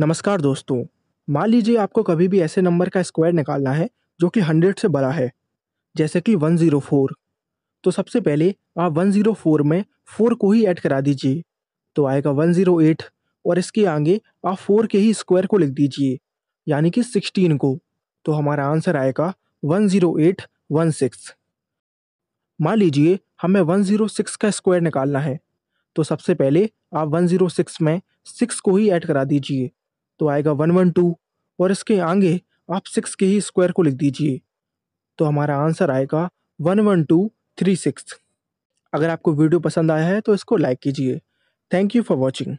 नमस्कार दोस्तों मान लीजिए आपको कभी भी ऐसे नंबर का स्क्वायर निकालना है जो कि हंड्रेड से बड़ा है जैसे कि वन ज़ीरो फोर तो सबसे पहले आप वन ज़ीरो फोर में फ़ोर को ही ऐड करा दीजिए तो आएगा वन ज़ीरो एट और इसके आगे आप फोर के ही स्क्वायर को लिख दीजिए यानी कि सिक्सटीन को तो हमारा आंसर आएगा one zero eight one six मान लीजिए हमें वन ज़ीरो सिक्स का स्क्वायर निकालना है तो सबसे पहले आप वन ज़ीरो सिक्स में सिक्स को ही ऐड करा दीजिए तो आएगा वन वन टू और इसके आगे आप सिक्स के ही स्क्वायर को लिख दीजिए तो हमारा आंसर आएगा one one two three six अगर आपको वीडियो पसंद आया है तो इसको लाइक कीजिए थैंक यू फॉर वॉचिंग